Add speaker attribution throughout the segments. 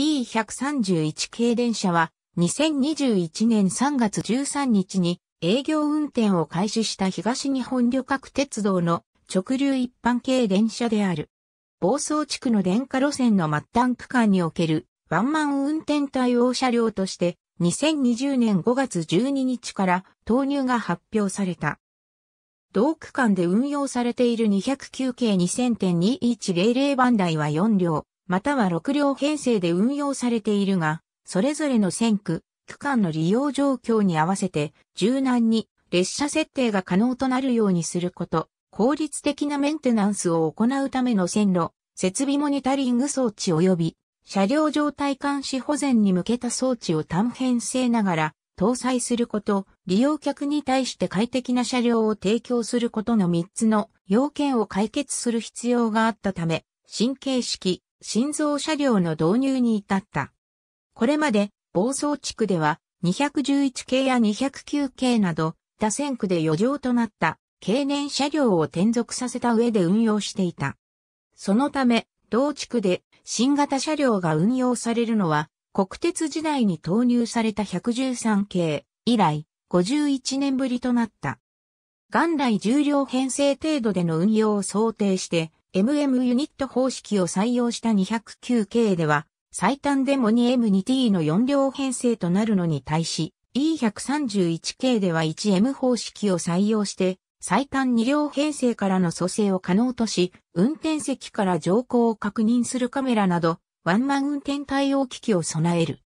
Speaker 1: E131 系電車は2021年3月13日に営業運転を開始した東日本旅客鉄道の直流一般系電車である。房総地区の電化路線の末端区間におけるワンマン運転対応車両として2020年5月12日から投入が発表された。同区間で運用されている209系2000.2100番台は4両。または6両編成で運用されているが、それぞれの線区、区間の利用状況に合わせて、柔軟に列車設定が可能となるようにすること、効率的なメンテナンスを行うための線路、設備モニタリング装置及び、車両状態監視保全に向けた装置を短編成ながら搭載すること、利用客に対して快適な車両を提供することの3つの要件を解決する必要があったため、神経式、心臓車両の導入に至った。これまで、房総地区では、211系や209系など、打線区で余剰となった、経年車両を転属させた上で運用していた。そのため、同地区で新型車両が運用されるのは、国鉄時代に投入された113系以来、51年ぶりとなった。元来重量編成程度での運用を想定して、MM ユニット方式を採用した 209K では、最短でも 2M2T の4両編成となるのに対し、E131K では 1M 方式を採用して、最短2両編成からの蘇生を可能とし、運転席から乗降を確認するカメラなど、ワンマン運転対応機器を備える。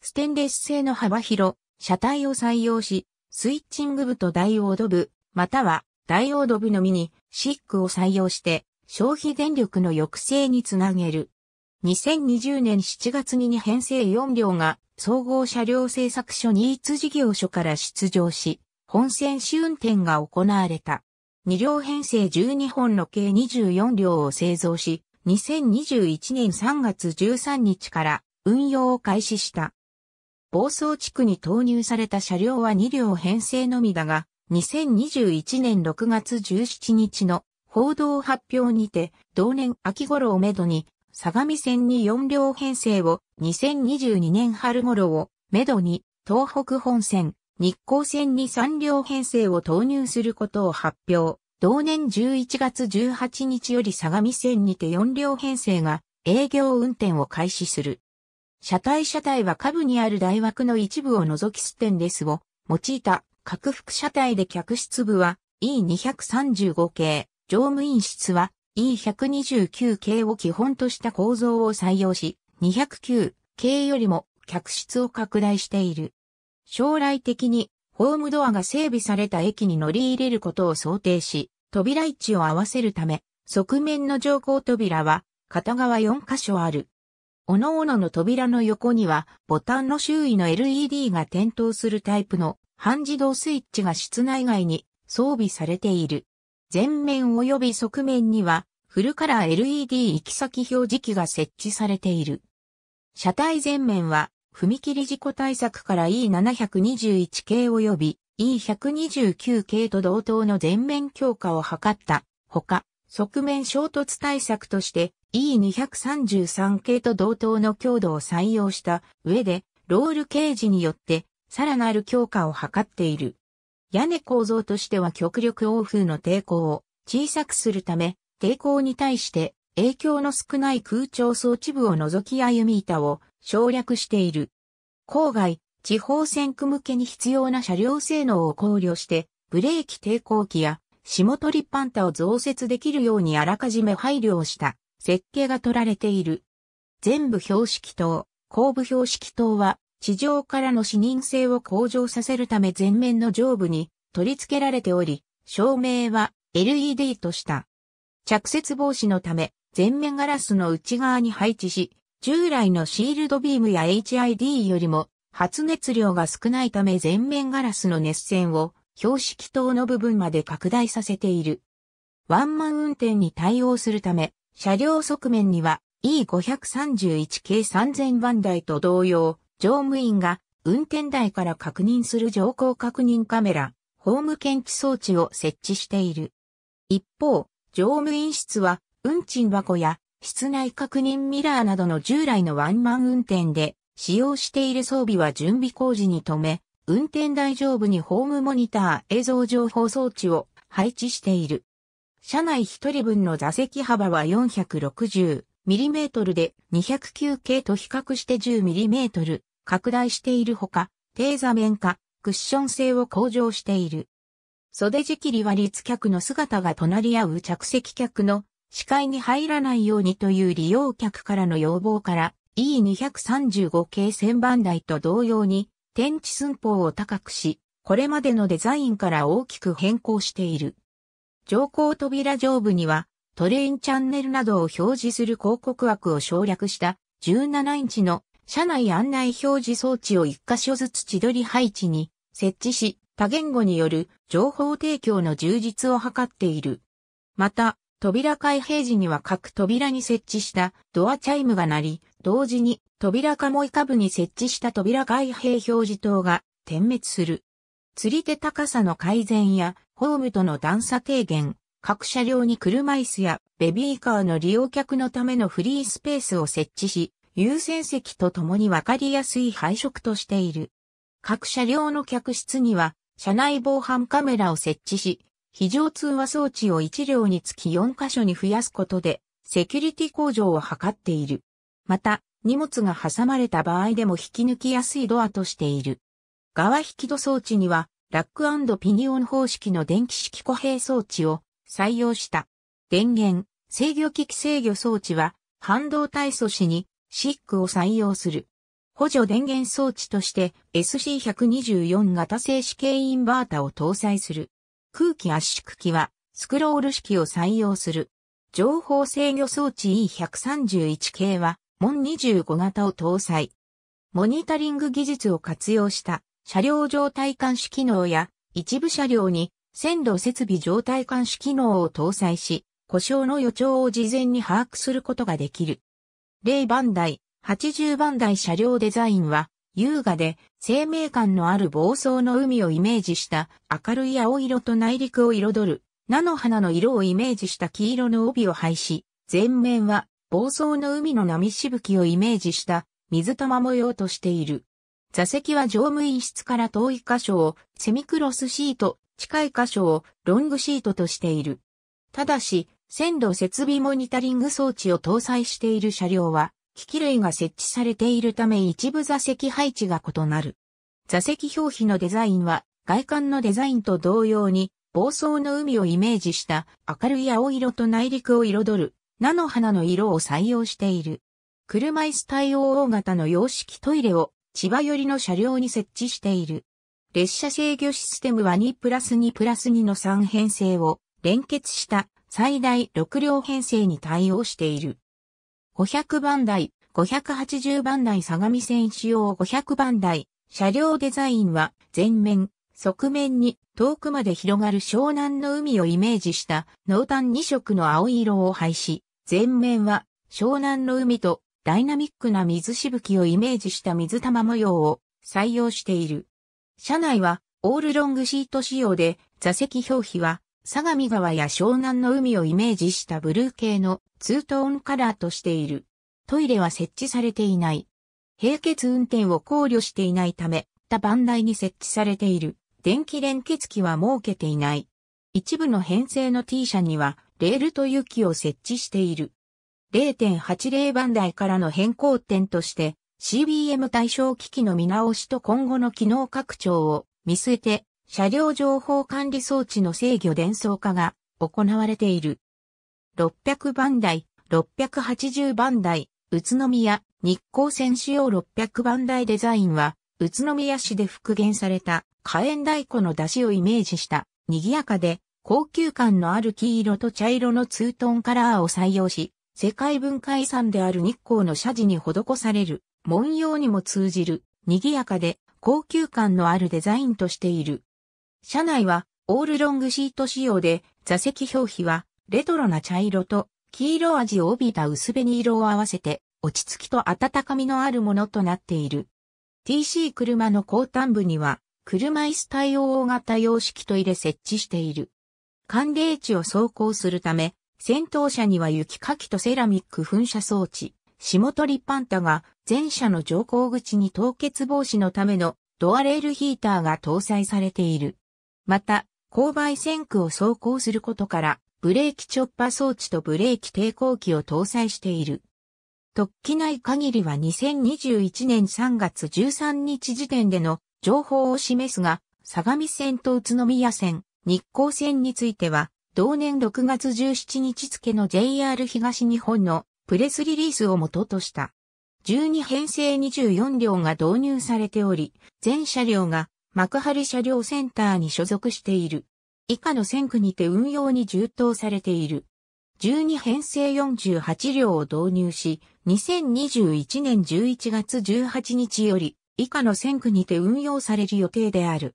Speaker 1: ステンレス製の幅広、車体を採用し、スイッチング部とダイオード部、またはダイオード部のみにシックを採用して、消費電力の抑制につなげる。2020年7月に編成4両が総合車両製作所ニーツ事業所から出場し、本線試運転が行われた。2両編成12本の計24両を製造し、2021年3月13日から運用を開始した。暴走地区に投入された車両は2両編成のみだが、2021年6月17日の報道発表にて、同年秋頃をめどに、相模線に4両編成を、2022年春頃をめどに、東北本線、日光線に3両編成を投入することを発表。同年11月18日より相模線にて4両編成が営業運転を開始する。車体車体は下部にある大枠の一部を除きステンレスを用いた拡幅車体で客室部は E235 系。乗務員室は E129 系を基本とした構造を採用し、209系よりも客室を拡大している。将来的にホームドアが整備された駅に乗り入れることを想定し、扉位置を合わせるため、側面の乗降扉は片側4箇所ある。各々の扉の横にはボタンの周囲の LED が点灯するタイプの半自動スイッチが室内外に装備されている。前面及び側面には、フルカラー LED 行き先表示器が設置されている。車体前面は、踏切事故対策から E721 系及び E129 系と同等の全面強化を図ったほか、側面衝突対策として E233 系と同等の強度を採用した上で、ロールケージによってさらなる強化を図っている。屋根構造としては極力欧風の抵抗を小さくするため、抵抗に対して影響の少ない空調装置部を除き歩み板を省略している。郊外、地方線区向けに必要な車両性能を考慮して、ブレーキ抵抗器や下取りパンタを増設できるようにあらかじめ配慮をした設計が取られている。全部標識灯、後部標識灯は地上からの視認性を向上させるため前面の上部に取り付けられており、照明は LED とした。着雪防止のため、前面ガラスの内側に配置し、従来のシールドビームや HID よりも発熱量が少ないため前面ガラスの熱線を標識灯の部分まで拡大させている。ワンマン運転に対応するため、車両側面には E531 系3000番台と同様、乗務員が運転台から確認する乗降確認カメラ、ホーム検知装置を設置している。一方、乗務員室は運賃箱や室内確認ミラーなどの従来のワンマン運転で使用している装備は準備工事に止め、運転台上部にホームモニター映像情報装置を配置している。車内一人分の座席幅は460、mm で209系と比較して 10mm 拡大しているほか、低座面化、クッション性を向上している。袖仕切りは立客の姿が隣り合う着席客の視界に入らないようにという利用客からの要望から E235 系旋盤台と同様に天地寸法を高くし、これまでのデザインから大きく変更している。上降扉上部にはトレインチャンネルなどを表示する広告枠を省略した17インチの車内案内表示装置を1箇所ずつ千鳥配置に設置し、多言語による情報提供の充実を図っている。また、扉開閉時には各扉に設置したドアチャイムが鳴り、同時に扉かもい下部に設置した扉開閉表示灯が点滅する。釣り手高さの改善やホームとの段差低減、各車両に車椅子やベビーカーの利用客のためのフリースペースを設置し、優先席とともに分かりやすい配色としている。各車両の客室には、車内防犯カメラを設置し、非常通話装置を1両につき4カ所に増やすことで、セキュリティ向上を図っている。また、荷物が挟まれた場合でも引き抜きやすいドアとしている。側引き戸装置には、ラックピニオン方式の電気式固閉装置を採用した。電源、制御機器制御装置は、半導体素子にシックを採用する。補助電源装置として SC124 型静止系インバータを搭載する。空気圧縮機はスクロール式を採用する。情報制御装置 E131 系は門 o 2 5型を搭載。モニタリング技術を活用した車両状態監視機能や一部車両に線路設備状態監視機能を搭載し、故障の予兆を事前に把握することができる。0番台、80番台車両デザインは、優雅で生命感のある暴走の海をイメージした明るい青色と内陸を彩る菜の花の色をイメージした黄色の帯を配し、前面は暴走の海の波しぶきをイメージした水玉模様としている。座席は乗務員室から遠い箇所をセミクロスシート近い箇所をロングシートとしている。ただし、線路設備モニタリング装置を搭載している車両は、機器類が設置されているため一部座席配置が異なる。座席表皮のデザインは、外観のデザインと同様に、房総の海をイメージした明るい青色と内陸を彩る菜の花の色を採用している。車椅子対応大型の洋式トイレを千葉寄りの車両に設置している。列車制御システムは2プラス2プラス2の3編成を連結した最大6両編成に対応している。500番台、580番台相模線使用500番台、車両デザインは前面、側面に遠くまで広がる湘南の海をイメージした濃淡2色の青色を配し、前面は湘南の海とダイナミックな水しぶきをイメージした水玉模様を採用している。車内はオールロングシート仕様で座席表皮は相模川や湘南の海をイメージしたブルー系のツートーンカラーとしている。トイレは設置されていない。並結運転を考慮していないため、他番台に設置されている電気連結機は設けていない。一部の編成の T 車にはレールという機を設置している。0.80番台からの変更点として CBM 対象機器の見直しと今後の機能拡張を見据えて、車両情報管理装置の制御伝送化が行われている。600番台、680番台、宇都宮、日光線使用600番台デザインは、宇都宮市で復元された火炎太鼓の出汁をイメージした、賑やかで高級感のある黄色と茶色のツートンカラーを採用し、世界文化遺産である日光の社寺に施される文様にも通じる、賑やかで高級感のあるデザインとしている。車内はオールロングシート仕様で、座席表皮はレトロな茶色と黄色味を帯びた薄紅色を合わせて、落ち着きと温かみのあるものとなっている。TC 車の後端部には、車椅子対応大型様式トイレ設置している。寒冷地を走行するため、先頭車には雪かきとセラミック噴射装置、霜取りパンタが全車の乗降口に凍結防止のためのドアレールヒーターが搭載されている。また、勾配線区を走行することから、ブレーキチョッパ装置とブレーキ抵抗器を搭載している。特記内限りは2021年3月13日時点での情報を示すが、相模線と宇都宮線、日光線については、同年6月17日付の JR 東日本のプレスリリースを元とした。12編成24両が導入されており、全車両が幕張車両センターに所属している。以下の線区にて運用に充当されている。12編成48両を導入し、2021年11月18日より以下の線区にて運用される予定である。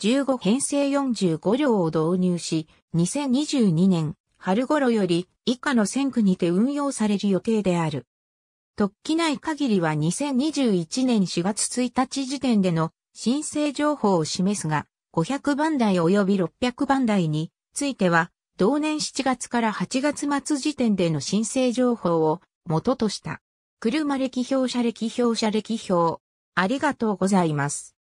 Speaker 1: 15編成45両を導入し、2022年春頃より以下の線区にて運用される予定である。特記ない限りは2021年4月1日時点での申請情報を示すが、500番台及び600番台については、同年7月から8月末時点での申請情報を元とした。車歴表車歴表車歴表。ありがとうございます。